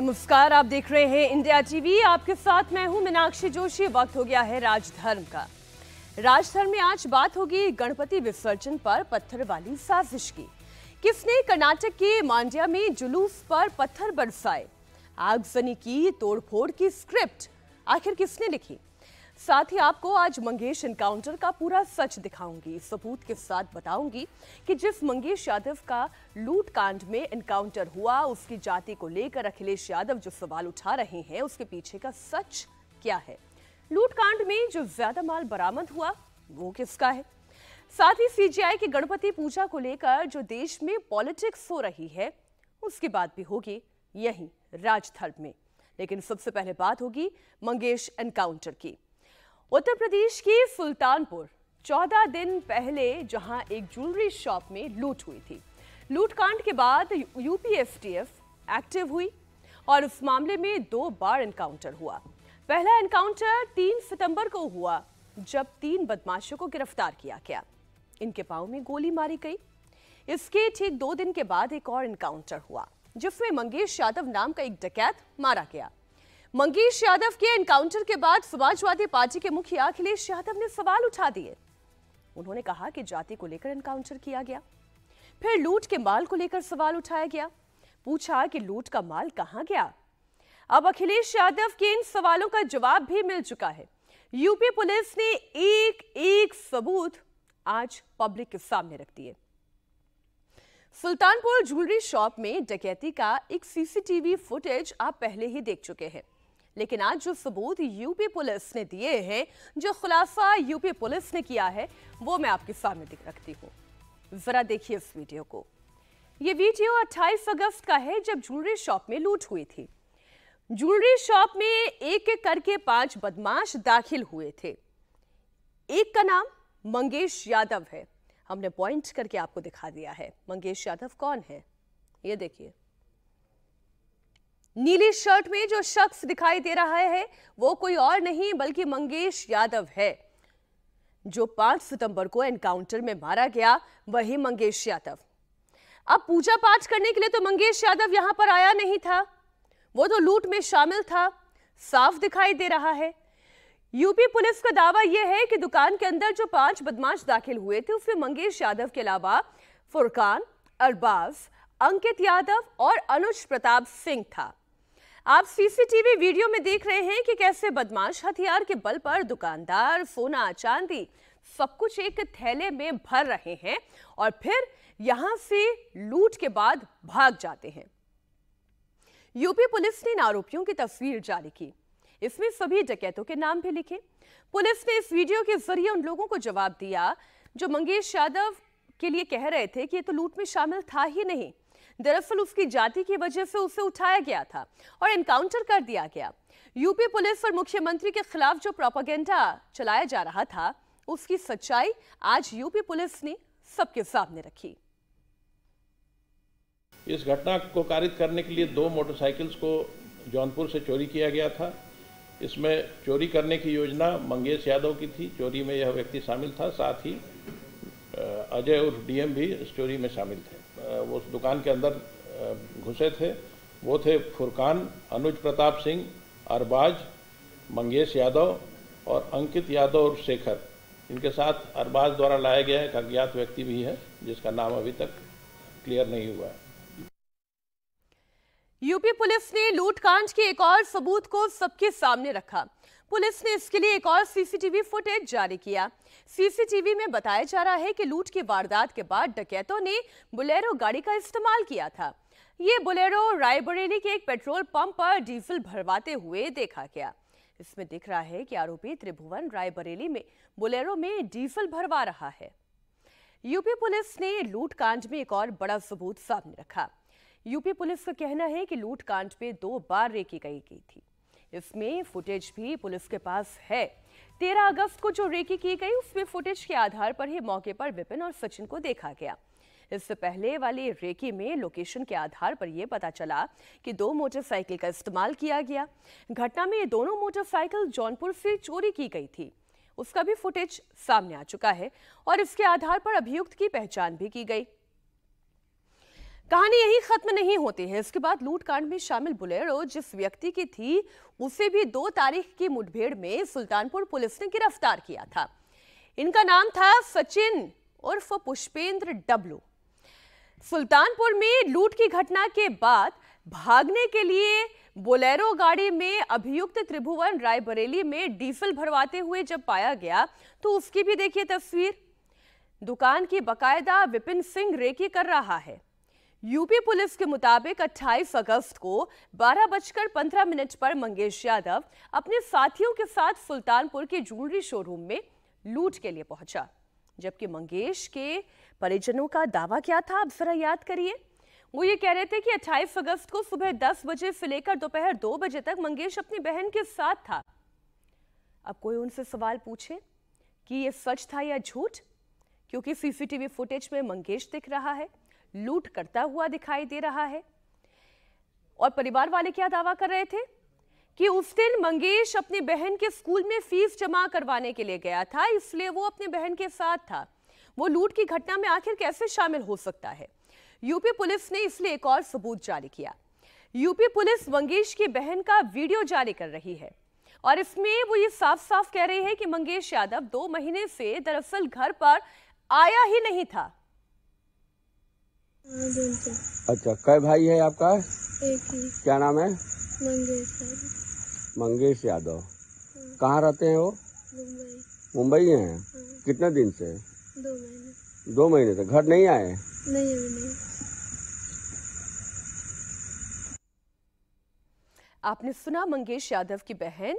नमस्कार आप देख रहे हैं इंडिया टीवी आपके साथ मैं हूं मीनाक्षी जोशी वक्त हो गया है राजधर्म का राजधर्म में आज बात होगी गणपति विसर्जन पर पत्थर वाली साजिश की किसने कर्नाटक के मांड्या में जुलूस पर पत्थर बरसाए आगजनी की तोड़फोड़ की स्क्रिप्ट आखिर किसने लिखी साथ ही आपको आज मंगेश इनकाउंटर का पूरा सच दिखाऊंगी सबूत के साथ बताऊंगी कि जिस मंगेश यादव का लूट कांड में इनकाउंटर हुआ उसकी जाति को लेकर अखिलेश यादव जो सवाल उठा रहे हैं उसके पीछे का सच क्या है लूट कांड में जो ज्यादा माल बरामद हुआ वो किसका है साथ ही सीजीआई की गणपति पूजा को लेकर जो देश में पॉलिटिक्स हो रही है उसकी बात भी होगी यही राजधर्म में लेकिन सबसे पहले बात होगी मंगेश एनकाउंटर की उत्तर प्रदेश के सुल्तानपुर चौदह दिन पहले जहां एक ज्वेलरी शॉप में लूट हुई थी लूट कांड के बाद यूपीएसटीएफ एक्टिव हुई और उस मामले में दो बार एनकाउंटर हुआ पहला एनकाउंटर 3 सितंबर को हुआ जब तीन बदमाशों को गिरफ्तार किया गया इनके पाँव में गोली मारी गई इसके ठीक दो दिन के बाद एक और इनकाउंटर हुआ जिसमें मंगेश यादव नाम का एक डकैत मारा गया मंगेश यादव के एनकाउंटर के बाद समाजवादी पार्टी के मुखिया अखिलेश यादव ने सवाल उठा दिए उन्होंने कहा कि जाति को लेकर एनकाउंटर किया गया फिर लूट के माल को लेकर सवाल उठाया गया पूछा कि लूट का माल कहां गया अब अखिलेश यादव के इन सवालों का जवाब भी मिल चुका है यूपी पुलिस ने एक एक सबूत आज पब्लिक के सामने रख दिए सुल्तानपुर ज्वेलरी शॉप में डकैती का एक सीसीटीवी फुटेज आप पहले ही देख चुके हैं लेकिन आज जो सबूत यूपी पुलिस ने दिए हैं जो खुलासा यूपी पुलिस ने किया है वो मैं आपके सामने दिख रखती हूँ जरा देखिए इस वीडियो को ये वीडियो 28 अगस्त का है जब ज्वेलरी शॉप में लूट हुई थी ज्वेलरी शॉप में एक एक करके पांच बदमाश दाखिल हुए थे एक का नाम मंगेश यादव है हमने पॉइंट करके आपको दिखा दिया है मंगेश यादव कौन है ये देखिए नीली शर्ट में जो शख्स दिखाई दे रहा है वो कोई और नहीं बल्कि मंगेश यादव है जो 5 सितंबर को एनकाउंटर में मारा गया वही मंगेश यादव अब पूजा पाठ करने के लिए तो मंगेश यादव यहां पर आया नहीं था वो तो लूट में शामिल था साफ दिखाई दे रहा है यूपी पुलिस का दावा यह है कि दुकान के अंदर जो पांच बदमाश दाखिल हुए थे उसमें मंगेश यादव के अलावा फुरकान अरबाज अंकित यादव और अनुज प्रताप सिंह था आप सीसीटीवी वीडियो में देख रहे हैं कि कैसे बदमाश हथियार के बल पर दुकानदार सोना चांदी सब कुछ एक थैले में भर रहे हैं और फिर यहां से लूट के बाद भाग जाते हैं यूपी पुलिस ने इन आरोपियों की तस्वीर जारी की इसमें सभी डकैतों के नाम भी लिखे पुलिस ने इस वीडियो के जरिए उन लोगों को जवाब दिया जो मंगेश यादव के लिए कह रहे थे कि ये तो लूट में शामिल था ही नहीं दरअसल उसकी जाति की वजह से उसे उठाया गया था और इनकाउंटर कर दिया गया यूपी पुलिस और मुख्यमंत्री के खिलाफ जो प्रोपागेंडा चलाया जा रहा था उसकी सच्चाई आज यूपी पुलिस ने सबके सामने रखी इस घटना को कारित करने के लिए दो मोटरसाइकिल्स को जौनपुर से चोरी किया गया था इसमें चोरी करने की योजना मंगेश यादव की थी चोरी में यह व्यक्ति शामिल था साथ ही अजय उर्फ डीएम भी इस चोरी में शामिल थे वो उस दुकान के अंदर घुसे थे वो थे फुरकान अनुज प्रताप सिंह अरबाज मंगेश यादव और अंकित यादव और शेखर इनके साथ अरबाज द्वारा लाया गया एक अज्ञात व्यक्ति भी है जिसका नाम अभी तक क्लियर नहीं हुआ है यूपी पुलिस ने लूटकांड के एक और सबूत को सबके सामने रखा पुलिस ने इसके लिए एक और सीसीटीवी फुटेज जारी किया सीसीटीवी में बताया जा रहा है कि लूट की वारदात के बाद डकैतों ने बुलेरो गाड़ी का इस्तेमाल किया था ये बुलेरो रायबरेली के एक पेट्रोल पंप पर डीजल भरवाते हुए देखा गया इसमें दिख रहा है कि आरोपी त्रिभुवन रायबरेली में बुलेरो में डीजल भरवा रहा है यूपी पुलिस ने लूट कांड में एक और बड़ा सबूत सामने रखा यूपी पुलिस का कहना है कि लूट कांड में दो बार रेकी गई थी इसमें फुटेज भी पुलिस के पास है तेरह अगस्त को जो रेकी की गई उसमें फुटेज के आधार पर ही मौके पर विपिन और सचिन को देखा गया इससे पहले वाली रेकी में लोकेशन के आधार पर यह पता चला कि दो मोटरसाइकिल का इस्तेमाल किया गया घटना में ये दोनों मोटरसाइकिल जौनपुर से चोरी की गई थी उसका भी फुटेज सामने आ चुका है और इसके आधार पर अभियुक्त की पहचान भी की गई कहानी यही खत्म नहीं होती है इसके बाद लूटकांड में शामिल बुलेरो जिस व्यक्ति की थी उसे भी दो तारीख की मुठभेड़ में सुल्तानपुर पुलिस ने गिरफ्तार किया था इनका नाम था सचिन उर्फ पुष्पेंद्र डब्लू सुल्तानपुर में लूट की घटना के बाद भागने के लिए बोलेरो गाड़ी में अभियुक्त त्रिभुवन रायबरेली में डीजल भरवाते हुए जब पाया गया तो उसकी भी देखिए तस्वीर दुकान की बकायदा विपिन सिंह रेकी कर रहा है यूपी पुलिस के मुताबिक 28 अगस्त को बारह बजकर पंद्रह मिनट पर मंगेश यादव अपने साथियों के साथ सुल्तानपुर के ज्वेलरी शोरूम में लूट के लिए पहुंचा जबकि मंगेश के परिजनों का दावा क्या था आप जरा याद करिए वो ये कह रहे थे कि 28 अगस्त को सुबह 10 बजे से लेकर दोपहर 2 बजे तक मंगेश अपनी बहन के साथ था अब कोई उनसे सवाल पूछे कि ये सच था या झूठ क्योंकि सीसीटीवी फुटेज में मंगेश दिख रहा है लूट करता हुआ दिखाई दे रहा है और परिवार वाले क्या दावा कर रहे थे कि उस दिन मंगेश अपनी बहन के स्कूल में फीस जमा करवाने के लिए गया था इसलिए वो अपनी बहन के साथ था वो लूट की घटना में आखिर कैसे शामिल हो सकता है यूपी पुलिस ने इसलिए एक और सबूत जारी किया यूपी पुलिस मंगेश की बहन का वीडियो जारी कर रही है और इसमें वो ये साफ साफ कह रही है कि मंगेश यादव दो महीने से दरअसल घर पर आया ही नहीं था अच्छा कई भाई है आपका एक ही क्या नाम है मंगेश मंगेश यादव हाँ। कहाँ रहते हैं वो मुंबई हैं हाँ। कितने दिन से दो महीने दो महीने से घर नहीं आए नहीं नहीं आपने सुना मंगेश यादव की बहन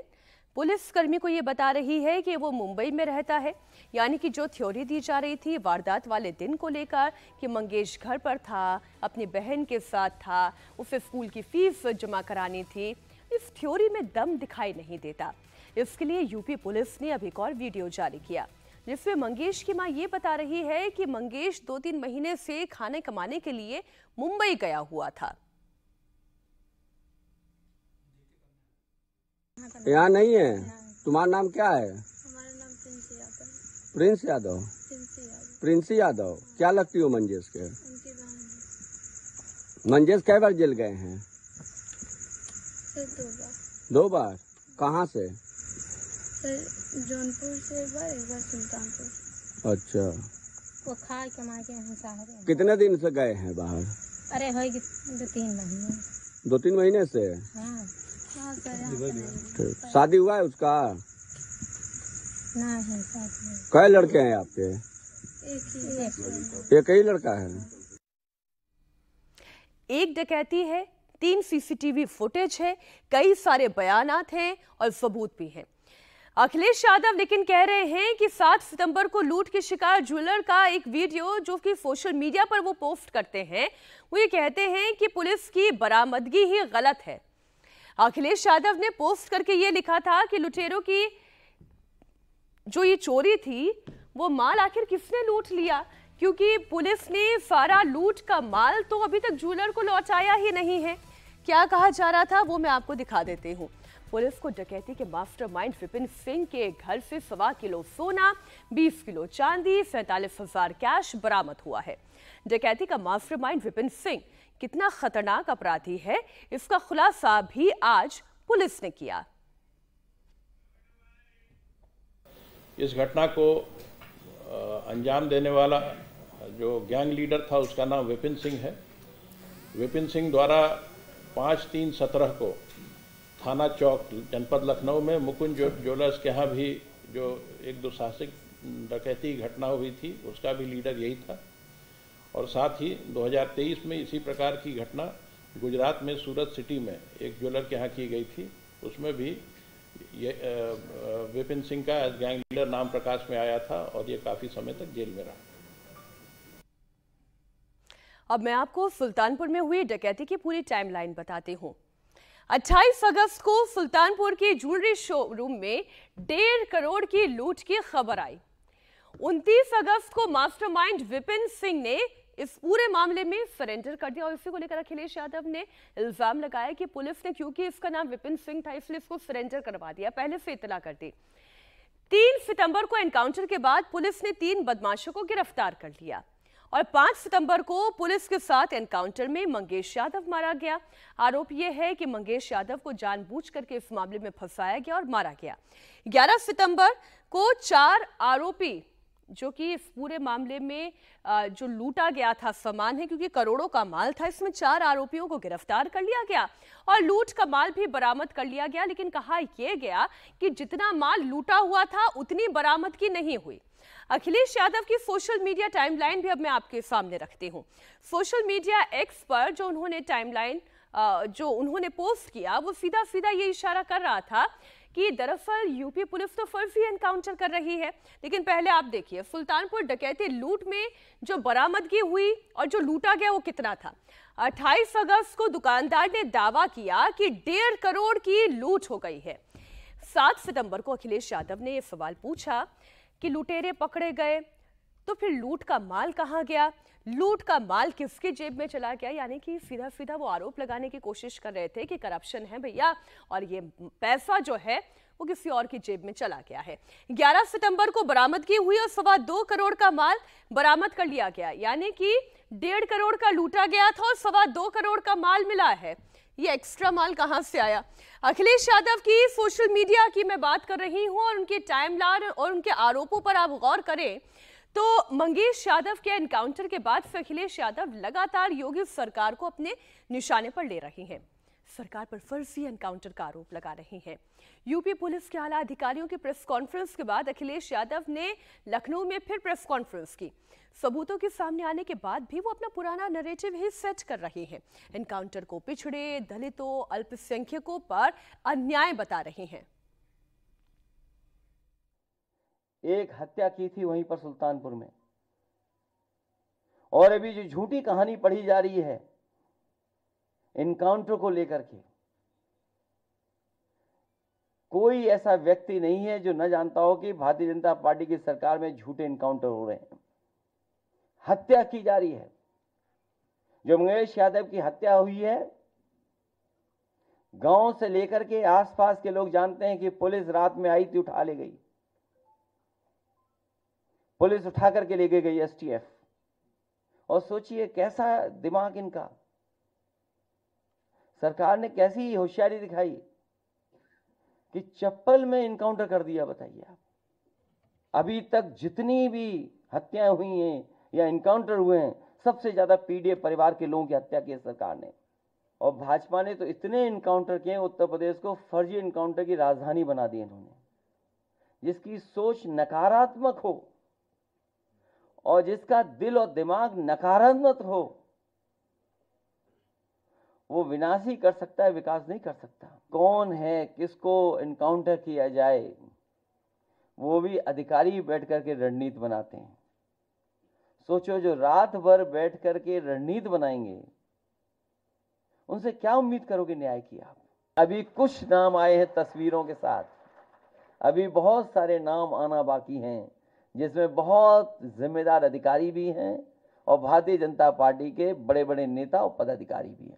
पुलिस कर्मी को ये बता रही है कि वो मुंबई में रहता है यानी कि जो थ्योरी दी जा रही थी वारदात वाले दिन को लेकर कि मंगेश घर पर था अपनी बहन के साथ था उसे स्कूल की फीस जमा करानी थी इस थ्योरी में दम दिखाई नहीं देता इसके लिए यूपी पुलिस ने अभी एक और वीडियो जारी किया जिसमें मंगेश की मां ये बता रही है कि मंगेश दो तीन महीने से खाने कमाने के लिए मुंबई गया हुआ था यहाँ नहीं है तुम्हारा नाम क्या है प्रिंस यादव प्रिंसी यादव क्या लगती हो मंजेश के मंजेश कई बार जेल गए हैं दो बार कहाँ से जौनपुर से बार एक बार सुल्तानपुर अच्छा वो खा के मार के यहाँ कितने दिन से गए हैं बाहर अरे दो तीन महीने दो तीन महीने से हाँ तो शादी हुआ है उसका कई लड़के हैं आपके एक ही लड़का है एक डकैती है तीन सीसीटीवी फुटेज है कई सारे बयानात हैं और सबूत भी हैं अखिलेश यादव लेकिन कह रहे हैं कि 7 सितंबर को लूट के शिकार ज्वेलर का एक वीडियो जो कि सोशल मीडिया पर वो पोस्ट करते हैं वो ये कहते हैं कि पुलिस की बरामदगी ही गलत है अखिलेश यादव ने पोस्ट करके ये लिखा था कि लुटेरों की जो ये चोरी थी वो माल आखिर किसने लूट लिया क्योंकि पुलिस ने सारा लूट का माल तो अभी तक जूलर को लौटाया ही नहीं है क्या कहा जा रहा था वो मैं आपको दिखा देती हूँ पुलिस को डकैती के मास्टरमाइंड विपिन सिंह के घर से सवा किलो सोना 20 किलो चांदी सैतालीस हजार कैश बरामद हुआ है डकैती का मास्टरमाइंड विपिन सिंह कितना खतरनाक अपराधी है इसका खुलासा भी आज पुलिस ने किया इस घटना को अंजाम देने वाला जो गैंग लीडर था उसका नाम विपिन सिंह है विपिन सिंह द्वारा पाँच तीन सत्रह को थाना चौक जनपद लखनऊ में मुकुंद जो, ज्वेलर्स के यहाँ भी जो एक दुसाहसिक डकैती घटना हुई थी उसका भी लीडर यही था और साथ ही 2023 में इसी प्रकार की घटना गुजरात में सूरत सिटी में एक ज्वेलर के यहाँ की गई थी उसमें भी ये विपिन सिंह का एज गैंग लीडर नाम प्रकाश में आया था और ये काफ़ी समय तक जेल में रहा अब मैं आपको सुल्तानपुर में हुई डकैती की पूरी टाइमलाइन बताती हूँ 28 अगस्त को सुल्तानपुर के ज्वेलरी शोरूम में डेढ़ करोड़ की लूट की खबर आई 29 अगस्त को मास्टरमाइंड विपिन सिंह ने इस पूरे मामले में सरेंडर कर दिया और इसी को लेकर अखिलेश यादव ने इल्जाम लगाया कि पुलिस ने क्योंकि इसका नाम विपिन सिंह था इसलिए इसको सरेंडर करवा दिया पहले से इतला कर दी तीन सितंबर को एनकाउंटर के बाद पुलिस ने तीन बदमाशों को गिरफ्तार कर लिया और 5 सितंबर को पुलिस के साथ एनकाउंटर में मंगेश यादव मारा गया आरोप यह है कि मंगेश यादव को जानबूझ करके इस मामले में फंसाया गया और मारा गया 11 सितंबर को चार आरोपी जो कि इस पूरे मामले में जो लूटा गया था सामान है क्योंकि करोड़ों का माल था इसमें चार आरोपियों को गिरफ्तार कर लिया गया और लूट का माल भी बरामद कर लिया गया लेकिन कहा यह गया कि जितना माल लूटा हुआ था उतनी बरामद की नहीं हुई अखिलेश यादव की सोशल मीडिया टाइमलाइन भी अब मैं आपके सामने रखती हूँ सोशल मीडिया एक्स पर जो उन्होंने टाइमलाइन जो उन्होंने पोस्ट किया वो सीधा सीधा ये इशारा कर रहा था कि दरअसल यूपी पुलिस तो फर्जी एनकाउंटर कर रही है लेकिन पहले आप देखिए सुल्तानपुर डकैती लूट में जो बरामदगी हुई और जो लूटा गया वो कितना था 28 अगस्त को दुकानदार ने दावा किया कि डेढ़ करोड़ की लूट हो गई है सात सितंबर को अखिलेश यादव ने ये सवाल पूछा कि लुटेरे पकड़े गए तो फिर लूट का माल कहाँ गया लूट का माल किसके जेब में चला गया यानी कि सीधा सीधा वो आरोप लगाने की कोशिश कर रहे थे कि करप्शन है भैया और ये पैसा जो है वो किसी और की जेब में चला गया है 11 सितंबर को बरामदगी हुई और सवा दो करोड़ का माल बरामद कर लिया गया यानी कि डेढ़ करोड़ का लूटा गया था और सवा दो करोड़ का माल मिला है ये एक्स्ट्रा माल कहाँ से आया अखिलेश यादव की सोशल मीडिया की मैं बात कर रही हूँ और उनके टाइम और उनके आरोपों पर आप गौर करें तो मंगेश यादव के एनकाउंटर के बाद से अखिलेश यादव लगातार योगी सरकार को अपने निशाने पर ले रहे हैं सरकार पर फर्जी एनकाउंटर का आरोप लगा रहे हैं यूपी पुलिस के आला अधिकारियों की प्रेस कॉन्फ्रेंस के बाद अखिलेश यादव ने लखनऊ में फिर प्रेस कॉन्फ्रेंस की सबूतों के सामने आने के बाद भी वो अपना पुराना नरेटिव ही सेट कर रहे हैं एनकाउंटर को पिछड़े दलितों अल्पसंख्यकों पर अन्याय बता रहे हैं एक हत्या की थी वहीं पर सुल्तानपुर में और अभी जो झूठी कहानी पढ़ी जा रही है इनकाउंटर को लेकर के कोई ऐसा व्यक्ति नहीं है जो न जानता हो कि भारतीय जनता पार्टी की सरकार में झूठे इनकाउंटर हो रहे हैं हत्या की जा रही है जो मंगेश यादव की हत्या हुई है गांव से लेकर के आसपास के लोग जानते हैं कि पुलिस रात में आई थी उठा ले गई पुलिस उठा करके लेके गई एसटीएफ और सोचिए कैसा दिमाग इनका सरकार ने कैसी होशियारी दिखाई कि चप्पल में इनकाउंटर कर दिया बताइए आप अभी तक जितनी भी हत्याएं हुई हैं या इनकाउंटर हुए हैं सबसे ज्यादा पीडीए परिवार के लोगों की हत्या की है सरकार ने और भाजपा ने तो इतने इनकाउंटर किए उत्तर प्रदेश को फर्जी इनकाउंटर की राजधानी बना दी इन्होंने जिसकी सोच नकारात्मक हो और जिसका दिल और दिमाग नकारात्मक हो वो विनाश ही कर सकता है विकास नहीं कर सकता कौन है किसको इनकाउंटर किया जाए वो भी अधिकारी बैठ करके रणनीति बनाते हैं सोचो जो रात भर बैठ करके रणनीति बनाएंगे उनसे क्या उम्मीद करोगे न्याय की आप अभी कुछ नाम आए हैं तस्वीरों के साथ अभी बहुत सारे नाम आना बाकी हैं जिसमें बहुत जिम्मेदार अधिकारी भी हैं और भारतीय जनता पार्टी के बड़े बड़े नेता और पदाधिकारी भी हैं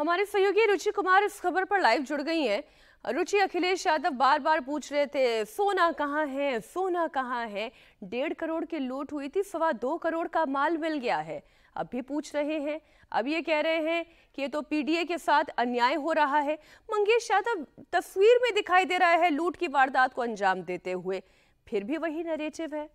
हमारे सहयोगी रुचि कुमार इस खबर पर लाइव जुड़ गई हैं रुचि अखिलेश यादव बार बार पूछ रहे थे सोना कहाँ है सोना कहाँ है डेढ़ करोड़ की लूट हुई थी सवा दो करोड़ का माल मिल गया है अब भी पूछ रहे हैं अब ये कह रहे हैं कि ये तो पीडीए के साथ अन्याय हो रहा है मंगेश यादव तस्वीर में दिखाई दे रहा है लूट की वारदात को अंजाम देते हुए फिर भी वही नरेटिव है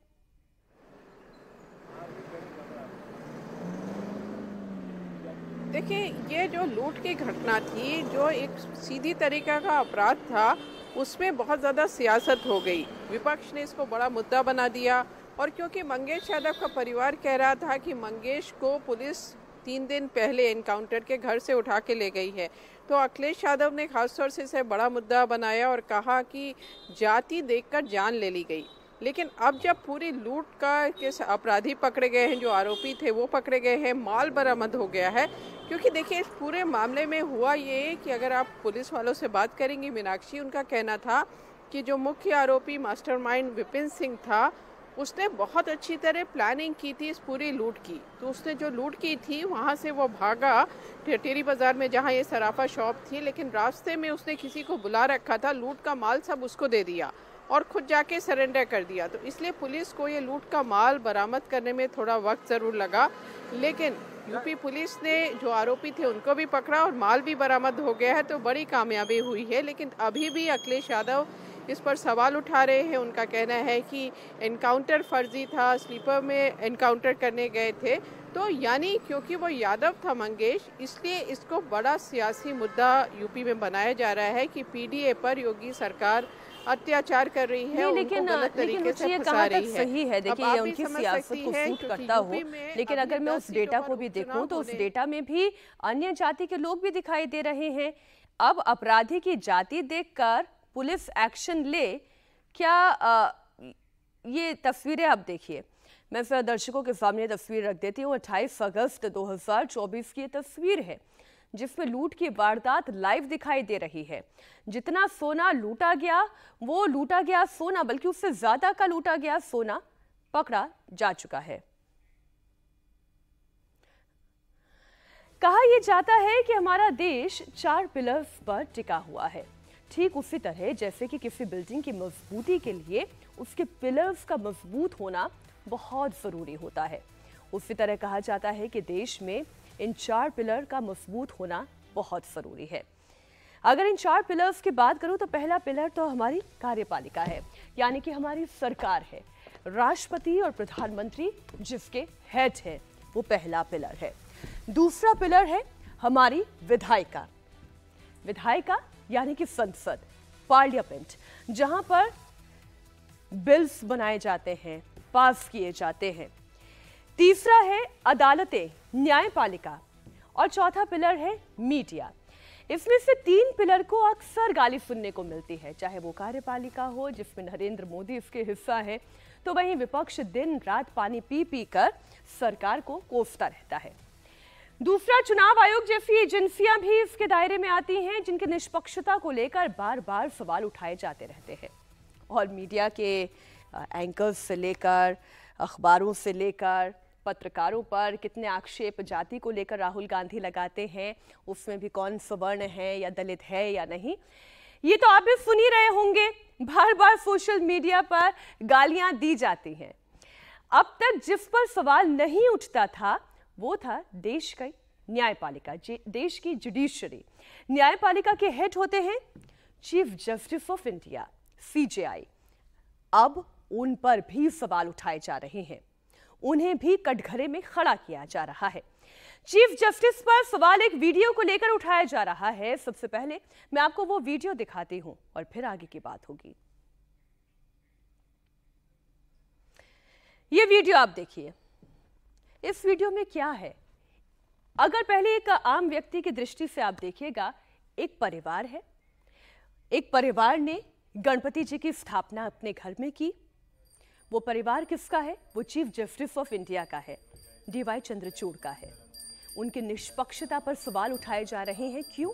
देखिए ये जो लूट की घटना थी जो एक सीधी तरीका का अपराध था उसमें बहुत ज़्यादा सियासत हो गई विपक्ष ने इसको बड़ा मुद्दा बना दिया और क्योंकि मंगेश यादव का परिवार कह रहा था कि मंगेश को पुलिस तीन दिन पहले इनकाउंटर के घर से उठा के ले गई है तो अखिलेश यादव ने खासतौर से इसे बड़ा मुद्दा बनाया और कहा कि जाति देखकर जान ले ली गई लेकिन अब जब पूरी लूट का के अपराधी पकड़े गए हैं जो आरोपी थे वो पकड़े गए हैं माल बरामद हो गया है क्योंकि देखिए इस पूरे मामले में हुआ ये कि अगर आप पुलिस वालों से बात करेंगी मीनाक्षी उनका कहना था कि जो मुख्य आरोपी मास्टरमाइंड विपिन सिंह था उसने बहुत अच्छी तरह प्लानिंग की थी इस पूरी लूट की तो उसने जो लूट की थी वहाँ से वो भागा टेरी बाज़ार में जहाँ ये सराफा शॉप थी लेकिन रास्ते में उसने किसी को बुला रखा था लूट का माल सब उसको दे दिया और खुद जाके सरेंडर कर दिया तो इसलिए पुलिस को ये लूट का माल बरामद करने में थोड़ा वक्त ज़रूर लगा लेकिन यूपी पुलिस ने जो आरोपी थे उनको भी पकड़ा और माल भी बरामद हो गया है तो बड़ी कामयाबी हुई है लेकिन अभी भी अखिलेश यादव इस पर सवाल उठा रहे हैं उनका कहना है कि इनकाउंटर फर्जी था स्लीपर में इनकाउंटर करने गए थे तो यानी क्योंकि वो यादव था मंगेश इसलिए इसको बड़ा सियासी मुद्दा यूपी में बनाया जा रहा है कि पीडीए पर योगी सरकार अत्याचार कर रही है लेकिन सही है देखिए ये उनकी सियासत को सूट करता हो लेकिन अगर मैं उस डेटा को भी देखूं तो उस डेटा में भी अन्य जाति के लोग भी दिखाई दे रहे हैं अब अपराधी की जाति देखकर पुलिस एक्शन ले क्या आ, ये तस्वीरें आप देखिए मैं फिर दर्शकों के सामने तस्वीर रख देती हूँ 28 अगस्त 2024 की ये तस्वीर है जिसमें लूट की वारदात लाइव दिखाई दे रही है जितना सोना लूटा गया वो लूटा गया सोना बल्कि उससे ज़्यादा का लूटा गया सोना पकड़ा जा चुका है कहा यह जाता है कि हमारा देश चार पिलर्स पर टिका हुआ है ठीक उसी तरह जैसे कि किसी बिल्डिंग की मजबूती के लिए उसके पिलर्स का मजबूत होना बहुत ज़रूरी होता है उसी तरह कहा जाता है कि देश में इन चार पिलर का मजबूत होना बहुत ज़रूरी है अगर इन चार पिलर्स की बात करूं तो पहला पिलर तो हमारी कार्यपालिका है यानी कि हमारी सरकार है राष्ट्रपति और प्रधानमंत्री जिसके हेड है वो पहला पिलर है दूसरा पिलर है हमारी विधायिका विधायिका यानी कि संसद पार्लियामेंट जहां पर बिल्स बनाए जाते हैं पास किए जाते हैं तीसरा है अदालतें न्यायपालिका और चौथा पिलर है मीडिया इसमें से तीन पिलर को अक्सर गाली सुनने को मिलती है चाहे वो कार्यपालिका हो जिसमें नरेंद्र मोदी इसके हिस्सा है तो वहीं विपक्ष दिन रात पानी पी पी कर सरकार को कोसता रहता है दूसरा चुनाव आयोग जैसी एजेंसियां भी इसके दायरे में आती हैं जिनकी निष्पक्षता को लेकर बार बार सवाल उठाए जाते रहते हैं और मीडिया के एंकर्स से लेकर अखबारों से लेकर पत्रकारों पर कितने आक्षेप जाति को लेकर राहुल गांधी लगाते हैं उसमें भी कौन सुवर्ण है या दलित है या नहीं ये तो आप भी सुन ही रहे होंगे बार बार सोशल मीडिया पर गालियां दी जाती हैं अब तक जिस पर सवाल नहीं उठता था वो था देश का न्यायपालिका देश की जुडिशरी न्यायपालिका के हेड होते हैं चीफ जस्टिस ऑफ इंडिया सी अब उन पर भी सवाल उठाए जा रहे हैं उन्हें भी कटघरे में खड़ा किया जा रहा है चीफ जस्टिस पर सवाल एक वीडियो को लेकर उठाया जा रहा है सबसे पहले मैं आपको वो वीडियो दिखाती हूं और फिर आगे की बात होगी ये वीडियो आप देखिए इस वीडियो में क्या है अगर पहले एक आम व्यक्ति की दृष्टि से आप देखिएगा एक परिवार है एक परिवार ने गणपति जी की स्थापना अपने घर में की वो परिवार किसका है वो चीफ जस्टिस ऑफ इंडिया का है डीवाई चंद्रचूड़ का है उनकी निष्पक्षता पर सवाल उठाए जा रहे हैं क्यों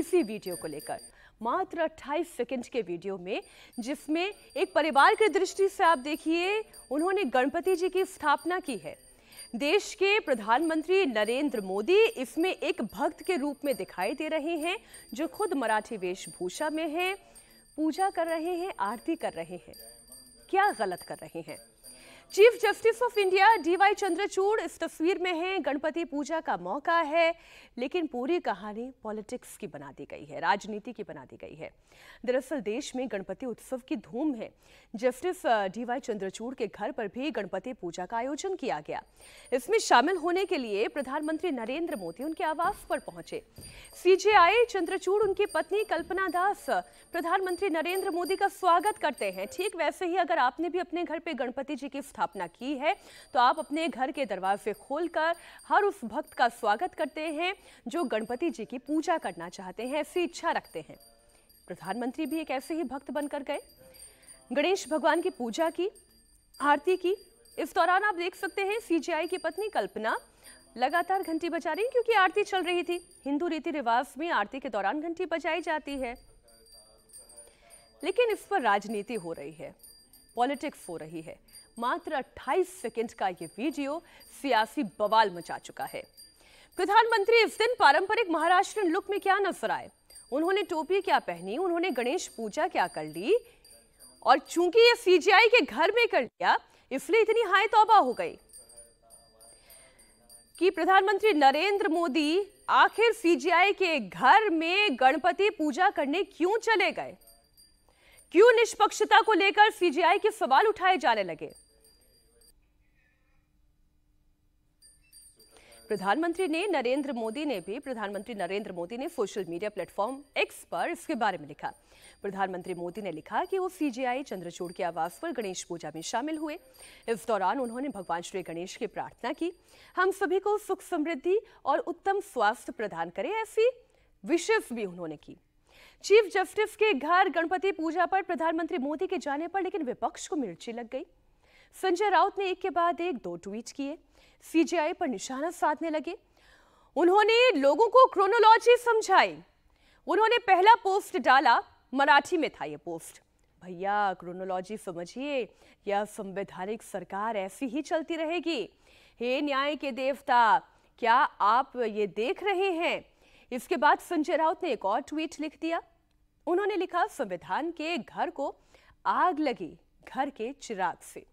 इसी वीडियो को लेकर मात्र 28 सेकंड के वीडियो में जिसमें एक परिवार की दृष्टि से आप देखिए उन्होंने गणपति जी की स्थापना की है देश के प्रधानमंत्री नरेंद्र मोदी इसमें एक भक्त के रूप में दिखाई दे रहे हैं जो खुद मराठी वेशभूषा में है पूजा कर रहे हैं आरती कर रहे हैं क्या गलत कर रहे हैं chief justice of India DY Chandrachud इस तस्वीर में हैं गणपति पूजा का मौका है लेकिन पूरी कहानी पॉलिटिक्स की बना दी गई है राजनीति की बना दी गई है दरअसल देश में गणपति उत्सव की धूम है जस्टिस डीवाई चंद्रचूड़ के घर पर भी गणपति पूजा का आयोजन किया गया इसमें शामिल होने के लिए प्रधानमंत्री नरेंद्र मोदी उनके आवास पर पहुंचे सीजेआई चंद्रचूड़ उनकी पत्नी कल्पना दास प्रधानमंत्री नरेंद्र मोदी का स्वागत करते हैं ठीक वैसे ही अगर आपने भी अपने घर पर गणपति जी की स्थापना की है तो आप अपने घर के दरवाजे खोलकर हर उस भक्त का स्वागत करते हैं जो गणपति जी की पूजा करना चाहते हैं ऐसी इच्छा रखते हैं प्रधानमंत्री भी एक ऐसे ही भक्त बनकर गए गणेश भगवान की पूजा की आरती की इस दौरान आप देख सकते हैं सीजीआई की पत्नी कल्पना लगातार घंटी बजा रही क्योंकि आरती चल रही थी हिंदू रीति रिवाज में आरती के दौरान घंटी बजाई जाती है लेकिन इस पर राजनीति हो रही है पॉलिटिक्स हो रही है मात्र 28 सेकंड का ये वीडियो सियासी बवाल मचा चुका है प्रधानमंत्री इस दिन पारंपरिक महाराष्ट्र लुक में क्या नजर आए उन्होंने टोपी क्या पहनी उन्होंने गणेश पूजा क्या कर ली और चूंकि ये सीजीआई के घर में कर लिया इसलिए इतनी हाय तौबा हो गई कि प्रधानमंत्री नरेंद्र मोदी आखिर सीजीआई के घर में गणपति पूजा करने क्यों चले गए क्यों निष्पक्षता को लेकर सीजीआई के सवाल उठाए जाने लगे प्रधानमंत्री ने नरेंद्र मोदी ने भी प्रधानमंत्री नरेंद्र मोदी ने सोशल मीडिया प्लेटफॉर्म एक्स पर इसके बारे में लिखा प्रधानमंत्री मोदी ने लिखा कि वो सीजीआई चंद्रचूड़ के आवास पर गणेश पूजा में शामिल हुए इस दौरान उन्होंने भगवान श्री गणेश की प्रार्थना की हम सभी को सुख समृद्धि और उत्तम स्वास्थ्य प्रदान करें ऐसी विशेष भी उन्होंने की चीफ जस्टिस के घर गणपति पूजा पर प्रधानमंत्री मोदी के जाने पर लेकिन विपक्ष को मिर्ची लग गई संजय राउत ने एक के बाद एक दो ट्वीट किए सीजीआई पर निशाना साधने लगे उन्होंने लोगों को क्रोनोलॉजी समझाई उन्होंने पहला पोस्ट डाला मराठी में था ये पोस्ट भैया क्रोनोलॉजी समझिए यह संवैधानिक सरकार ऐसी ही चलती रहेगी हे न्याय के देवता क्या आप ये देख रहे हैं इसके बाद संजय राउत ने एक और ट्वीट लिख दिया उन्होंने लिखा संविधान के घर को आग लगी घर के चिराग से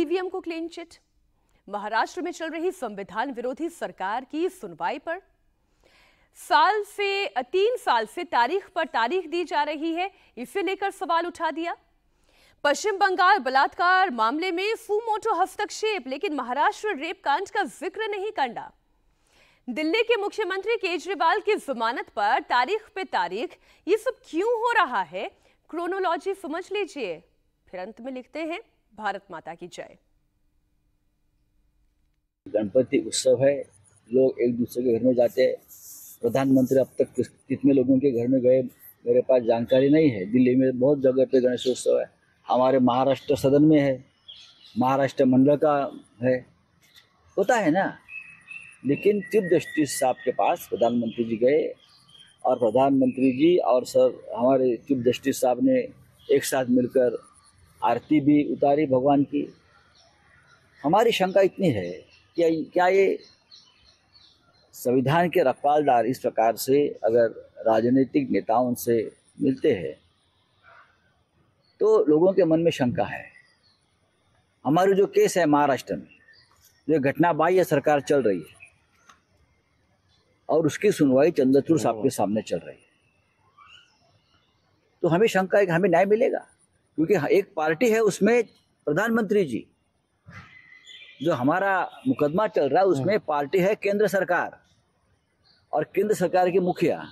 ईवीएम e को क्लीन चिट महाराष्ट्र में चल रही संविधान विरोधी सरकार की सुनवाई पर साल से तीन साल से तारीख पर तारीख दी जा रही है इसे लेकर सवाल उठा दिया पश्चिम बंगाल बलात्कार मामले में सुमोटो हस्तक्षेप लेकिन महाराष्ट्र रेप कांड का जिक्र नहीं करना दिल्ली के मुख्यमंत्री केजरीवाल की जमानत पर तारीख पे तारीख ये सब क्यों हो रहा है क्रोनोलॉजी समझ लीजिए फिर अंत में लिखते हैं भारत माता की जय गणपति उत्सव है लोग एक दूसरे के घर में जाते हैं प्रधानमंत्री अब तक कितने लोगों के घर में गए मेरे पास जानकारी नहीं है दिल्ली में बहुत जगह पे उत्सव है हमारे महाराष्ट्र सदन में है महाराष्ट्र मंडल का है होता है ना लेकिन चीफ जस्टिस साहब के पास प्रधानमंत्री जी गए और प्रधानमंत्री जी और सर हमारे चीफ जस्टिस साहब ने एक साथ मिलकर आरती भी उतारी भगवान की हमारी शंका इतनी है क्या क्या ये संविधान के रफालदार इस प्रकार से अगर राजनीतिक नेताओं से मिलते हैं तो लोगों के मन में शंका है हमारे जो केस है महाराष्ट्र में जो घटना बाह्य सरकार चल रही है और उसकी सुनवाई चंद्रचूड़ साहब के सामने चल रही है तो हमें शंका है कि हमें न्याय मिलेगा क्योंकि एक पार्टी है उसमें प्रधानमंत्री जी जो हमारा मुकदमा चल रहा है उसमें हाँ। पार्टी है केंद्र सरकार और केंद्र सरकार के मुखिया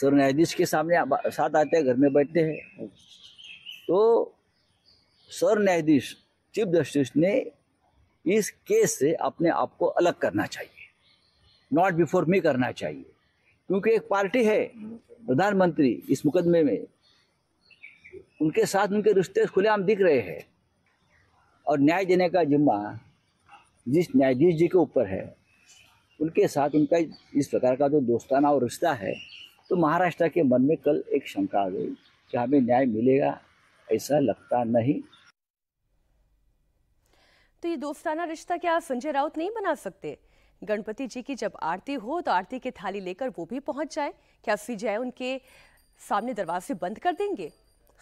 सर न्यायाधीश के सामने साथ आते हैं घर में बैठते हैं तो सर न्यायाधीश चीफ जस्टिस ने इस केस से अपने आप को अलग करना चाहिए नॉट बिफोर मी करना चाहिए क्योंकि एक पार्टी है प्रधानमंत्री इस मुकदमे में उनके साथ उनके रिश्ते खुलेआम दिख रहे हैं और न्याय देने का जिम्मा जिस न्यायाधीश जी के ऊपर है उनके साथ उनका इस प्रकार का जो दोस्ताना और रिश्ता है तो महाराष्ट्र के मन में कल एक शंका आ गई कि हमें न्याय मिलेगा ऐसा लगता नहीं तो ये दोस्ताना रिश्ता क्या संजय राउत नहीं बना सकते गणपति जी की जब आरती हो तो आरती की थाली लेकर वो भी पहुंच जाए क्या जाए उनके सामने दरवाजे बंद कर देंगे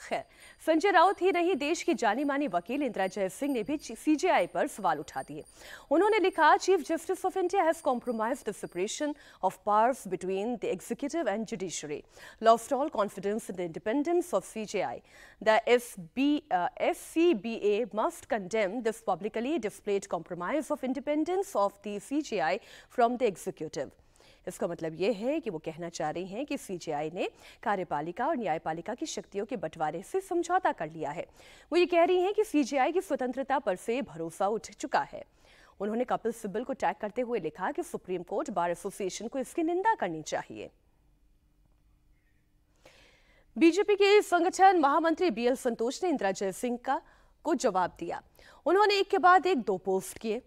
खैर संजय राउत ही नहीं देश की जानी मानी वकील इंदिरा जय सिंह ने भी सीजेआई पर सवाल उठा दिए उन्होंने लिखा chief justice of India has compromise the separation of powers between the executive and judiciary lost all confidence in the independence of CJI the B B C FCBA must condemn this publicly displayed compromise of independence of the CGI from the executive इसका मतलब ये है कि वो कहना चाह रही हैं कि सीजेआई ने कार्यपालिका और न्यायपालिका की शक्तियों के बंटवारे से समझौता कर लिया है वो ये कह रही हैं कि सीजेआई की स्वतंत्रता पर से भरोसा उठ चुका है उन्होंने कपिल सिब्बल को टैग करते हुए लिखा कि सुप्रीम कोर्ट बार एसोसिएशन को इसकी निंदा करनी चाहिए बीजेपी के संगठन महामंत्री बीएल संतोष ने इंदिरा जयसिंह का को जवाब दिया उन्होंने एक के बाद एक दो पोस्ट किए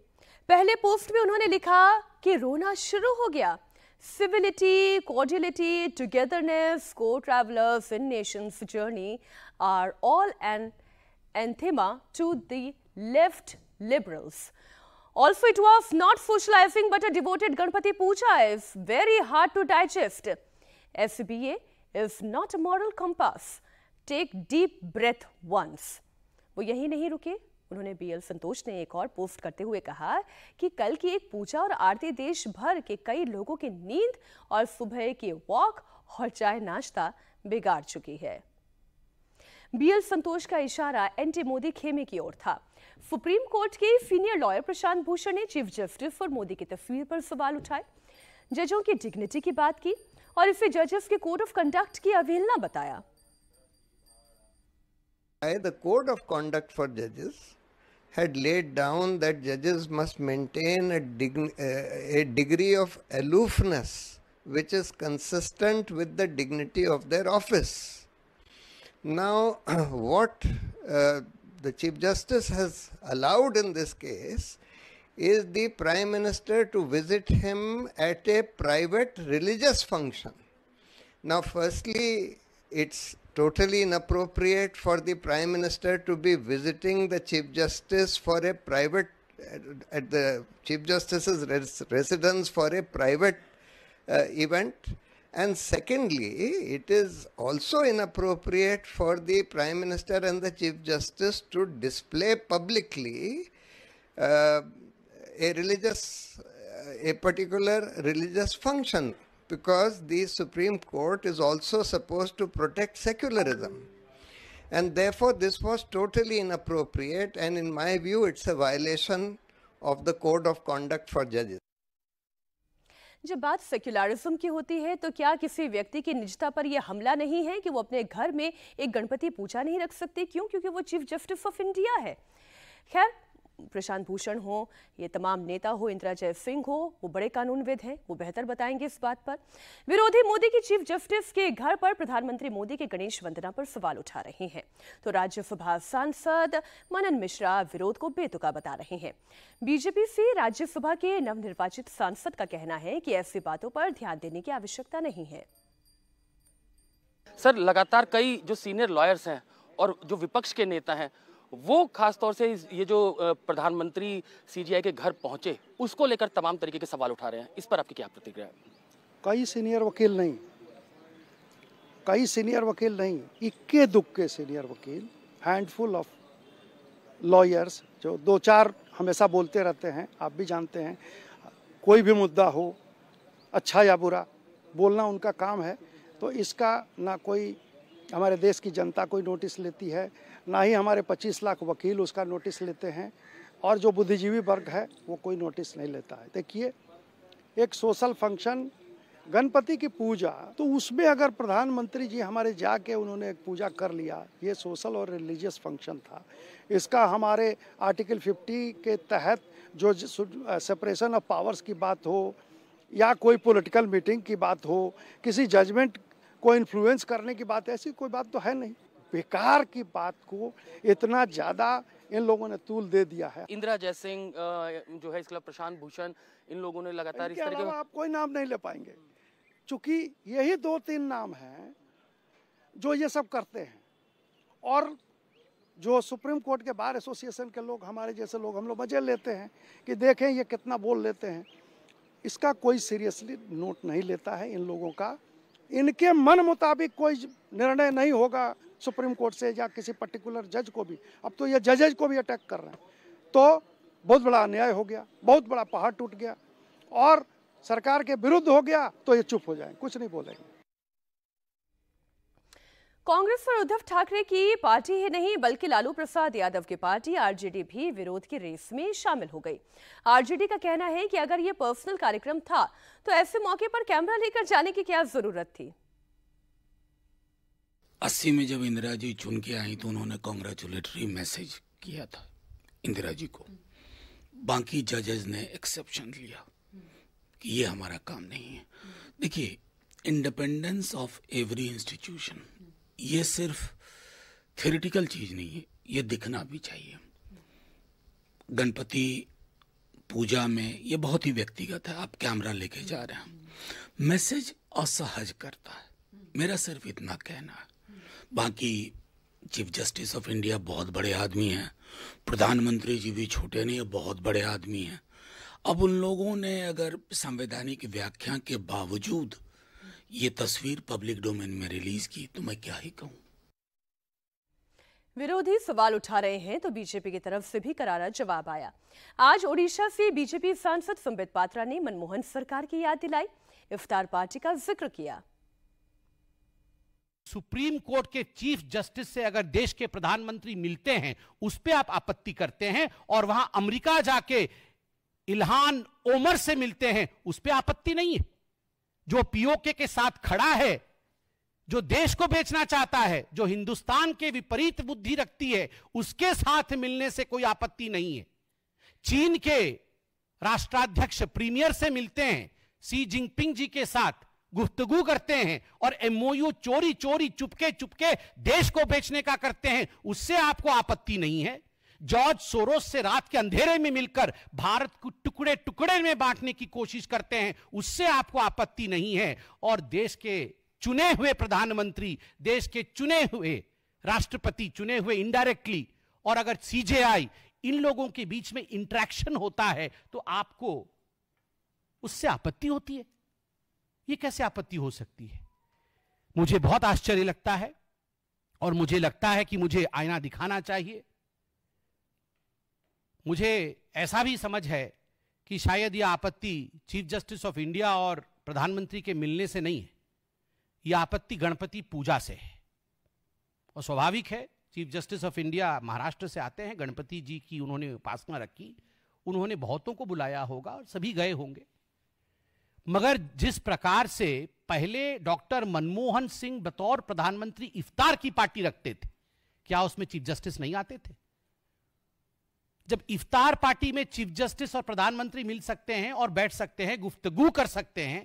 पहले पोस्ट में उन्होंने लिखा कि रोना शुरू हो गया Civility, cordiality, togetherness, co-travelers in nation's journey are all an anathema to the left liberals. Also, it was not socializing but a devoted Ganpati Puja is very hard to digest. SBA is not a moral compass. Take deep breath once. वो यही नहीं रुके उन्होंने BL संतोष ने एक और post करते हुए कहा कि कल की एक पूजा और आरती देश भर के कई लोगों की नींद और सुबह के वॉक और चाय नाश्ता बिगाड़ चुकी है बीएल संतोष का इशारा एनटी मोदी खेमे की ओर था सुप्रीम कोर्ट के सीनियर लॉयर प्रशांत भूषण ने चीफ जस्टिस और मोदी की तस्वीर पर सवाल उठाए जजों की डिग्निटी की बात की और इसे जजेस के कोड ऑफ कंडक्ट की अवहेलना बताया the code of conduct for judges had laid down that judges must maintain a, uh, a degree of aloofness which is consistent with the dignity of their office. Now, what uh, the Chief Justice has allowed in this case is the Prime Minister to visit him at a private religious function. Now, firstly, it's totally inappropriate for the Prime Minister to be visiting the Chief Justice for a private, at the Chief Justice's res- residence for a private uh, event. And secondly, it is also inappropriate for the Prime Minister and the Chief Justice to display publicly uh, a religious, uh, a particular religious function because the Supreme Court is also supposed to protect secularism. And therefore, this was totally inappropriate, and in my view, it's a violation of the code of conduct for judges. जब बात secularism की होती है तो क्या किसी व्यक्ति की निजता पर यह हमला नहीं है कि वो अपने घर में एक गणपति पूजा नहीं रख सकते क्यों क्योंकि वो चीफ जस्टिस ऑफ इंडिया है खैर प्रशांत भूषण हो ये तमाम नेता हो इंदिरा जय सिंह हो वो बड़े कानूनविद हैं वो बेहतर बताएंगे इस बात पर विरोधी मोदी की चीफ जस्टिस के घर पर प्रधानमंत्री मोदी के गणेश वंदना पर सवाल उठा रहे हैं तो राज्यसभा सांसद मनन मिश्रा विरोध को बेतुका बता रहे हैं बीजेपी से राज्यसभा के नवनिर्वाचित सांसद का कहना है कि ऐसी बातों पर ध्यान देने की आवश्यकता नहीं है सर लगातार कई जो सीनियर लॉयर्स हैं और जो विपक्ष के नेता हैं वो खासतौर से ये जो प्रधानमंत्री सीजीआई के घर पहुंचे उसको लेकर तमाम तरीके के सवाल उठा रहे हैं इस पर आपकी क्या प्रतिक्रिया है कई सीनियर वकील नहीं कई सीनियर वकील नहीं इक्के दुख के सीनियर वकील हैंडफुल ऑफ लॉयर्स जो दो चार हमेशा बोलते रहते हैं आप भी जानते हैं कोई भी मुद्दा हो अच्छा या बुरा बोलना उनका काम है तो इसका ना कोई हमारे देश की जनता कोई नोटिस लेती है ना ही हमारे 25 लाख वकील उसका नोटिस लेते हैं और जो बुद्धिजीवी वर्ग है वो कोई नोटिस नहीं लेता है देखिए एक सोशल फंक्शन गणपति की पूजा तो उसमें अगर प्रधानमंत्री जी हमारे जाके उन्होंने एक पूजा कर लिया ये सोशल और रिलीजियस फंक्शन था इसका हमारे आर्टिकल 50 के तहत जो सेपरेशन ऑफ पावर्स की बात हो या कोई पॉलिटिकल मीटिंग की बात हो किसी जजमेंट कोई इन्फ्लुएंस करने की बात ऐसी कोई बात तो है नहीं बेकार की बात को इतना ज़्यादा इन लोगों ने तूल दे दिया है इंदिरा जयसिंह जो है इसके प्रशांत भूषण इन लोगों ने लगातार इस तरीके आप कोई नाम नहीं ले पाएंगे चूंकि यही दो तीन नाम हैं जो ये सब करते हैं और जो सुप्रीम कोर्ट के बार एसोसिएशन के लोग हमारे जैसे लोग हम लोग मजे लेते हैं कि देखें ये कितना बोल लेते हैं इसका कोई सीरियसली नोट नहीं लेता है इन लोगों का इनके मन मुताबिक कोई निर्णय नहीं होगा सुप्रीम कोर्ट से या किसी पर्टिकुलर जज को भी अब तो ये जजेज को भी अटैक कर रहे हैं तो बहुत बड़ा अन्याय हो गया बहुत बड़ा पहाड़ टूट गया और सरकार के विरुद्ध हो गया तो ये चुप हो जाए कुछ नहीं बोलेंगे कांग्रेस और उद्धव ठाकरे की पार्टी ही नहीं बल्कि लालू प्रसाद यादव की पार्टी आरजेडी भी विरोध की रेस में शामिल हो गई आरजेडी का कहना है कि अगर ये पर्सनल कार्यक्रम था तो ऐसे मौके पर कैमरा लेकर जाने की क्या जरूरत थी अस्सी में जब इंदिरा जी चुन के आई तो उन्होंने कॉन्ग्रेचुलेटरी मैसेज किया था इंदिरा जी को बाकी जजेज ने एक्सेप्शन लिया कि ये हमारा काम नहीं है देखिए इंडिपेंडेंस ऑफ एवरी इंस्टीट्यूशन ये सिर्फ थेरेटिकल चीज़ नहीं है ये दिखना भी चाहिए गणपति पूजा में ये बहुत ही व्यक्तिगत है आप कैमरा लेके जा रहे हैं मैसेज असहज करता है मेरा सिर्फ इतना कहना है बाकी चीफ जस्टिस ऑफ इंडिया बहुत बड़े आदमी हैं प्रधानमंत्री जी भी छोटे नहीं है बहुत बड़े आदमी हैं अब उन लोगों ने अगर संवैधानिक व्याख्या के बावजूद ये तस्वीर पब्लिक डोमेन में रिलीज की तो मैं क्या ही कहूँ विरोधी सवाल उठा रहे हैं तो बीजेपी की तरफ से भी करारा जवाब आया आज ओडिशा से बीजेपी सांसद संबित पात्रा ने मनमोहन सरकार की याद दिलाई इफ्तार पार्टी का जिक्र किया सुप्रीम कोर्ट के चीफ जस्टिस से अगर देश के प्रधानमंत्री मिलते हैं उस पर आप आपत्ति करते हैं और वहां अमेरिका जाके इल्हान ओमर से मिलते हैं उस पर आपत्ति नहीं है जो पीओके के साथ खड़ा है जो देश को बेचना चाहता है जो हिंदुस्तान के विपरीत बुद्धि रखती है उसके साथ मिलने से कोई आपत्ति नहीं है चीन के राष्ट्राध्यक्ष प्रीमियर से मिलते हैं सी जिनपिंग जी के साथ गुफ्तगु करते हैं और एमओयू चोरी चोरी चुपके चुपके देश को बेचने का करते हैं उससे आपको आपत्ति नहीं है जॉर्ज सोरोस से रात के अंधेरे में मिलकर भारत को टुकड़े टुकड़े में बांटने की कोशिश करते हैं उससे आपको आपत्ति नहीं है और देश के चुने हुए प्रधानमंत्री देश के चुने हुए राष्ट्रपति चुने हुए इनडायरेक्टली और अगर सीजेआई इन लोगों के बीच में इंट्रैक्शन होता है तो आपको उससे आपत्ति होती है ये कैसे आपत्ति हो सकती है मुझे बहुत आश्चर्य लगता है और मुझे लगता है कि मुझे आईना दिखाना चाहिए मुझे ऐसा भी समझ है कि शायद यह आपत्ति चीफ जस्टिस ऑफ इंडिया और प्रधानमंत्री के मिलने से नहीं है यह आपत्ति गणपति पूजा से है और स्वाभाविक है chief justice of India Maharashtra से आते हैं गणपति जी की उन्होंने उपासना रखी उन्होंने बहुतों को बुलाया होगा और सभी गए होंगे मगर जिस प्रकार से पहले डॉक्टर मनमोहन सिंह बतौर प्रधानमंत्री इफ्तार की पार्टी रखते थे क्या उसमें चीफ जस्टिस नहीं आते थे जब इफ्तार पार्टी में चीफ जस्टिस और प्रधानमंत्री मिल सकते हैं और बैठ सकते हैं गुफ्तगु कर सकते हैं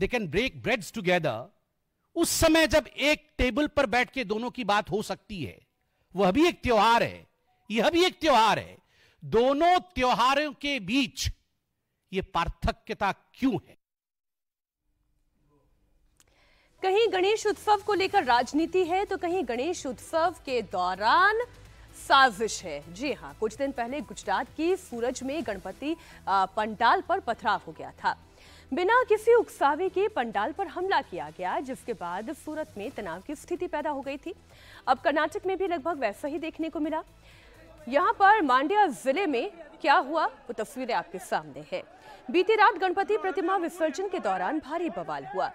they can break breads together उस समय जब एक टेबल पर बैठ के दोनों की बात हो सकती है वह भी एक त्योहार है यह भी एक त्योहार है दोनों त्योहारों के बीच यह पार्थक्यता क्यों है कहीं गणेश उत्सव को लेकर राजनीति है तो कहीं गणेश उत्सव के दौरान साजिश है जी हाँ कुछ दिन पहले गुजरात की सूरज में गणपति पंडाल पर पथराव हो गया था बिना किसी उकसावे के पंडाल पर हमला किया गया जिसके बाद सूरत में तनाव की स्थिति पैदा हो गई थी अब कर्नाटक में भी लगभग वैसा ही देखने को मिला यहाँ पर मांड्या जिले में क्या हुआ वो तस्वीरें आपके सामने है बीती रात गणपति प्रतिमा विसर्जन के दौरान भारी बवाल हुआ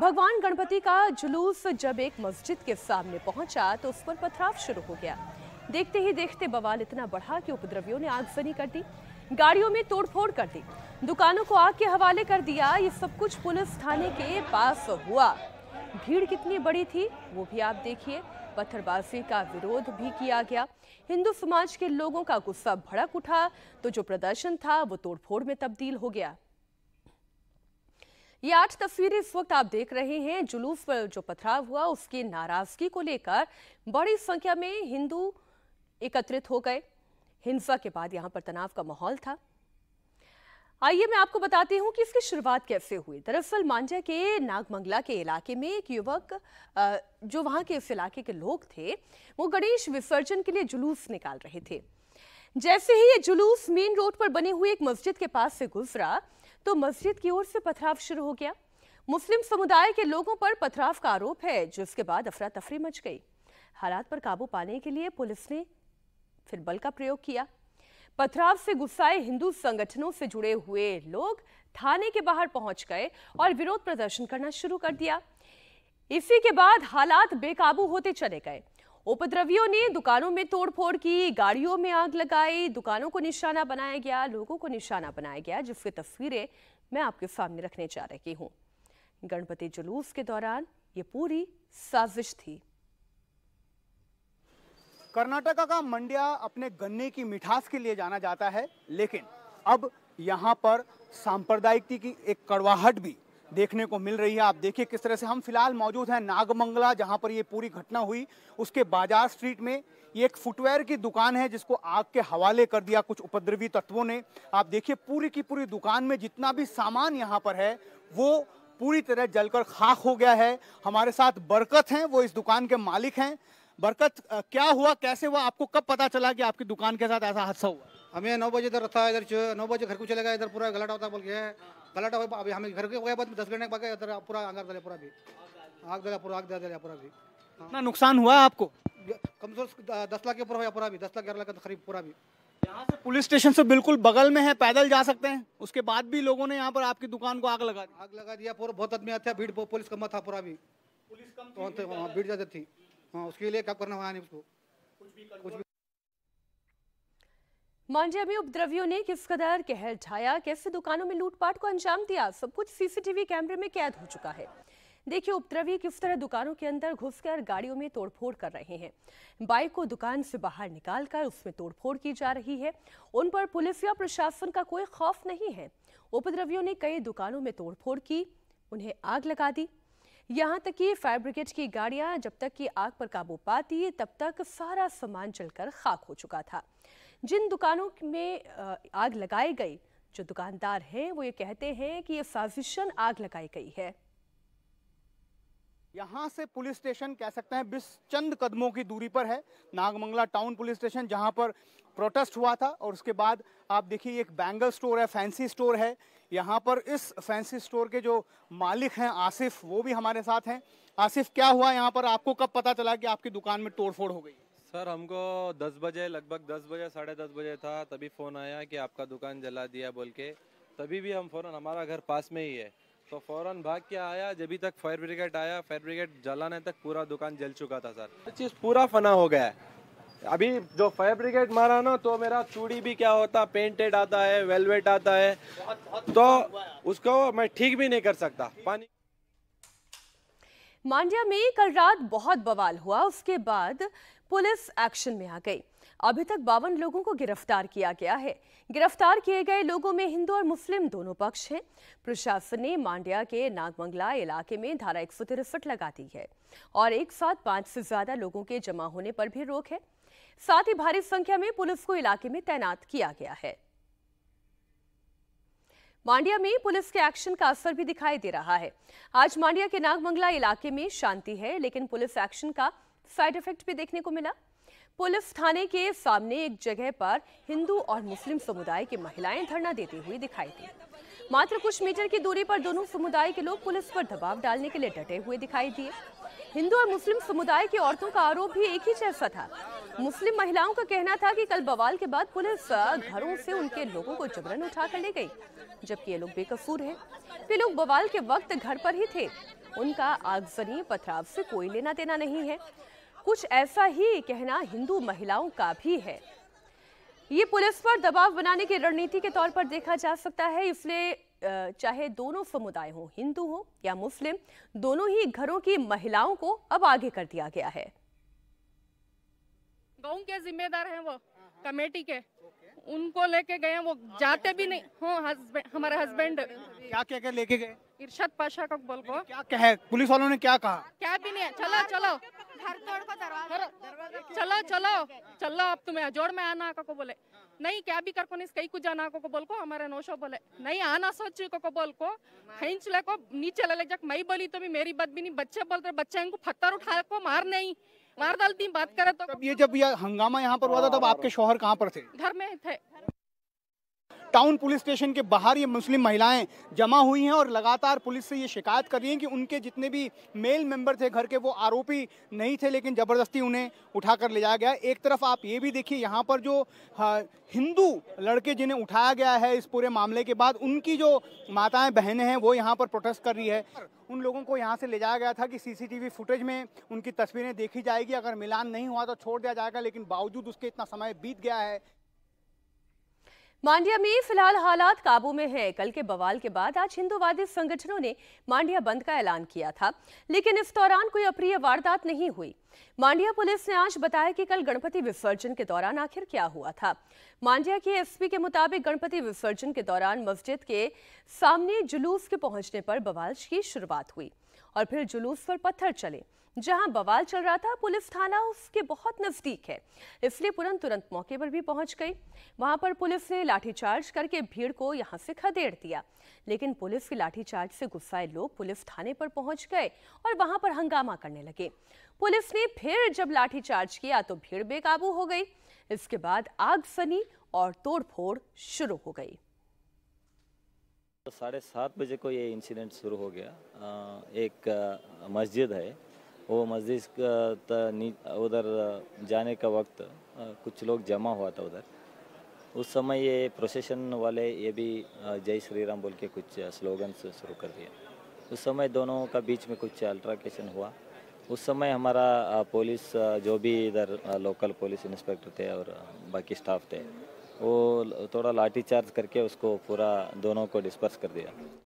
भगवान गणपति का जुलूस जब एक मस्जिद के सामने पहुंचा तो उस पर पथराव शुरू हो गया देखते ही देखते बवाल इतना बढ़ा कि उपद्रवियों ने आगजनी कर दी गाड़ियों में तोड़फोड़ कर दी दुकानों को आग के हवाले कर दिया ये सब कुछ पुलिस थाने के पास हुआ भीड़ कितनी बड़ी थी वो भी आप देखिए पत्थरबाजी का विरोध भी किया गया हिंदू समाज के लोगों का गुस्सा भड़क उठा तो जो प्रदर्शन था वो तोड़फोड़ में तब्दील हो गया ये आठ तस्वीरें इस वक्त आप देख रहे हैं जुलूस पर जो पथराव हुआ उसकी नाराजगी को लेकर बड़ी संख्या में हिंदू एकत्रित हो गए हिंसा के बाद यहाँ पर तनाव का माहौल था आइए मैं आपको बताती हूँ कि इसकी शुरुआत कैसे हुई दरअसल मांझा के नागमंगला के इलाके में एक युवक जो वहां के इस इलाके के लोग थे वो गणेश विसर्जन के लिए जुलूस निकाल रहे थे जैसे ही ये जुलूस मेन रोड पर बने हुए एक मस्जिद के पास से गुजरा तो मस्जिद की ओर से पथराव शुरू हो गया मुस्लिम समुदाय के लोगों पर पथराव का आरोप है जिसके बाद अफरा तफरी मच गई हालात पर काबू पाने के लिए पुलिस ने फिर बल का प्रयोग किया पथराव से गुस्साए हिंदू संगठनों से जुड़े हुए लोग थाने के बाहर पहुंच गए और विरोध प्रदर्शन करना शुरू कर दिया इसी के बाद हालात बेकाबू होते चले गए उपद्रवियों ने दुकानों में तोड़फोड़ की गाड़ियों में आग लगाई दुकानों को निशाना बनाया गया लोगों को निशाना बनाया गया जिसकी तस्वीरें मैं आपके सामने रखने जा रही हूँ गणपति जुलूस के दौरान ये पूरी साजिश थी कर्नाटका का मंडिया अपने गन्ने की मिठास के लिए जाना जाता है लेकिन अब यहाँ पर सांप्रदायिकता की एक कड़वाहट भी देखने को मिल रही है आप देखिए किस तरह से हम फिलहाल मौजूद हैं नागमंगला जहाँ पर ये पूरी घटना हुई उसके बाजार स्ट्रीट में ये एक फुटवेयर की दुकान है जिसको आग के हवाले कर दिया कुछ उपद्रवी तत्वों ने आप देखिए पूरी की पूरी दुकान में जितना भी सामान यहाँ पर है वो पूरी तरह जलकर खाक हो गया है हमारे साथ बरकत हैं वो इस दुकान के मालिक हैं बरकत क्या हुआ कैसे हुआ आपको कब पता चला कि आपकी दुकान के साथ ऐसा हादसा हुआ हमें नौ बजे इधर था इधर नौ बजे घर को चले गए इधर पूरा गलाटा होता बोल के गलाटा हुआ अभी हमें घर के गया बाद दस घंटे के बाद इधर पूरा आग दिला पूरा भी आग दिला पूरा आग दिला पूरा भी हाँ। इतना नुकसान हुआ आपको कम से कम दस लाख के ऊपर हुआ पूरा भी दस लाख ग्यारह लाख करीब पूरा भी यहाँ से पुलिस स्टेशन से बिल्कुल बगल में है पैदल जा सकते हैं उसके बाद भी लोगों ने यहाँ पर आपकी दुकान को आग लगा आग लगा दिया पूरा बहुत आदमी आते भीड़ पुलिस कम था पूरा भी पुलिस कम हाँ, भीड़ ज्यादा थी हाँ, उसके लिए कब करना हुआ उसको कुछ भी में उपद्रवियों ने किस कदर कहर ढाया कैसे दुकानों में लूटपाट को अंजाम दिया सब कुछ सीसीटीवी कैमरे में कैद हो चुका है देखिए उपद्रवी किस तरह दुकानों के अंदर घुसकर गाड़ियों में तोड़फोड़ कर रहे हैं बाइक को दुकान से बाहर निकालकर उसमें तोड़फोड़ की जा रही है उन पर पुलिस या प्रशासन का कोई खौफ नहीं है उपद्रवियों ने कई दुकानों में तोड़फोड़ की उन्हें आग लगा दी यहाँ तक कि फायर ब्रिगेड की गाड़ियां जब तक कि आग पर काबू पाती तब तक सारा सामान जलकर खाक हो चुका था जिन दुकानों में आग लगाई गई जो दुकानदार हैं वो ये कहते हैं कि ये साजिशन आग लगाई गई है यहाँ से पुलिस स्टेशन कह सकते हैं बिस चंद कदमों की दूरी पर है नागमंगला टाउन पुलिस स्टेशन जहाँ पर प्रोटेस्ट हुआ था और उसके बाद आप देखिए एक बैंगल स्टोर है फैंसी स्टोर है यहाँ पर इस फैंसी स्टोर के जो मालिक हैं आसिफ वो भी हमारे साथ हैं आसिफ क्या हुआ यहाँ पर आपको कब पता चला कि आपकी दुकान में तोड़फोड़ हो गई सर हमको 10 बजे लगभग 10 बजे साढ़े दस बजे था तभी फ़ोन आया कि आपका दुकान जला दिया बोल के तभी भी हम फ़ौरन हमारा घर पास में ही है तो फ़ौरन भाग के आया जब तक फायर ब्रिगेड आया फायर ब्रिगेड जलाने तक पूरा दुकान जल चुका था सर चीज़ पूरा फना हो गया अभी जो फायर ब्रिगेड मारा ना तो मेरा चूड़ी भी क्या होता पेंटेड आता है वेलवेट आता है तो उसको मैं ठीक भी नहीं कर सकता पानी मांडिया में कल रात बहुत बवाल हुआ उसके बाद पुलिस एक्शन में आ गई अभी तक बावन लोगों को गिरफ्तार किया गया है गिरफ्तार किए गए लोगों में हिंदू और मुस्लिम दोनों पक्ष हैं प्रशासन ने मांडिया के नागमंगला इलाके में धारा एक लगा दी है और एक साथ पांच से ज्यादा लोगों के जमा होने पर भी रोक है साथ ही भारी संख्या में पुलिस को इलाके में तैनात किया गया है मांडिया में पुलिस के एक्शन का असर भी दिखाई दे रहा है आज मांडिया के नागमंगला इलाके में शांति है लेकिन पुलिस एक्शन का साइड इफेक्ट भी देखने को मिला पुलिस थाने के सामने एक जगह पर हिंदू और मुस्लिम समुदाय की महिलाएं धरना देती हुई दिखाई दी मात्र कुछ मीटर की दूरी पर दोनों समुदाय के लोग पुलिस पर दबाव डालने के लिए डटे हुए दिखाई दिए हिंदू और मुस्लिम समुदाय की औरतों का आरोप भी एक ही जैसा था मुस्लिम महिलाओं का कहना था कि कल बवाल के बाद पुलिस घरों से उनके लोगों को जबरन उठा कर ले गई जबकि ये लोग बेकसूर हैं वे लोग बवाल के वक्त घर पर ही थे उनका आगजनी पथराव से कोई लेना देना नहीं है कुछ ऐसा ही कहना हिंदू महिलाओं का भी है ये पुलिस पर दबाव बनाने की रणनीति के तौर पर देखा जा सकता है इसलिए चाहे दोनों समुदाय हो हिंदू हो या मुस्लिम दोनों ही घरों की महिलाओं को अब आगे कर दिया गया है गाँव के जिम्मेदार हैं वो हाँ, हाँ। कमेटी के उनको लेके गए वो हाँ, तो जाते भी नहीं हाँ हमारे हस्बैंड क्या क्या क्या लेके गए इरशाद पाशा का बोल को क्या कहे पुलिस वालों ने क्या कहा क्या भी नहीं चलो चलो घर तोड़ को दरवाजा चलो चलो चलो अब तुम्हें जोड़ में आना को बोले नहीं क्या भी कर को नहीं कहीं कुछ जाना को बोल को हमारे नोशो बोले नहीं आना सोच को को बोल को हिंच ले को नीचे ले, ले जक मई बोली तो भी मेरी बात भी नहीं बच्चे बोलते बच्चे इनको फत्तर उठा को मार नहीं मार डालती बात करे तो ये जब यह हंगामा यहाँ पर हुआ था तब हाँ। आपके शोहर कहाँ पर थे घर में थे टाउन पुलिस स्टेशन के बाहर ये मुस्लिम महिलाएं जमा हुई हैं और लगातार पुलिस से ये शिकायत कर रही हैं कि उनके जितने भी मेल मेंबर थे घर के वो आरोपी नहीं थे लेकिन ज़बरदस्ती उन्हें उठा कर ले जाया गया एक तरफ आप ये भी देखिए यहाँ पर जो हिंदू लड़के जिन्हें उठाया गया है इस पूरे मामले के बाद उनकी जो माताएं बहनें हैं वो यहाँ पर प्रोटेस्ट कर रही है उन लोगों को यहाँ से ले जाया गया था कि सीसीटीवी फुटेज में उनकी तस्वीरें देखी जाएगी अगर मिलान नहीं हुआ तो छोड़ दिया जाएगा लेकिन बावजूद उसके इतना समय बीत गया है मांडिया में फिलहाल हालात काबू में हैं। कल के बवाल के बाद आज हिंदुवादी संगठनों ने मांडिया बंद का ऐलान किया था लेकिन इस दौरान कोई अप्रिय वारदात नहीं हुई मांडिया पुलिस ने आज बताया कि कल गणपति विसर्जन के दौरान आखिर क्या हुआ था मांडिया के एसपी के मुताबिक गणपति विसर्जन के दौरान मस्जिद के सामने जुलूस के पहुंचने पर बवाल की शुरुआत हुई और फिर जुलूस पर पत्थर चले जहां बवाल चल रहा था पुलिस थाना उसके बहुत नज़दीक है इसलिए तुरंत तुरंत मौके पर भी पहुंच गई वहां पर पुलिस ने लाठीचार्ज करके भीड़ को यहां से खदेड़ दिया लेकिन पुलिस की लाठीचार्ज से गुस्साए लोग पुलिस थाने पर पहुंच गए और वहां पर हंगामा करने लगे पुलिस ने फिर जब लाठीचार्ज किया तो भीड़ बेकाबू हो गई इसके बाद आग सनी और तोड़फोड़ शुरू हो गई तो साढ़े सात बजे को ये इंसिडेंट शुरू हो गया एक मस्जिद है वो मस्जिद उधर जाने का वक्त कुछ लोग जमा हुआ था उधर उस समय ये प्रोसेशन वाले ये भी जय श्री राम बोल के कुछ स्लोगन शुरू कर दिया उस समय दोनों का बीच में कुछ अल्ट्राकेशन हुआ उस समय हमारा पुलिस जो भी इधर लोकल पुलिस इंस्पेक्टर थे और बाकी स्टाफ थे वो थोड़ा लाठी चार्ज करके उसको पूरा दोनों को डिस्पर्स कर दिया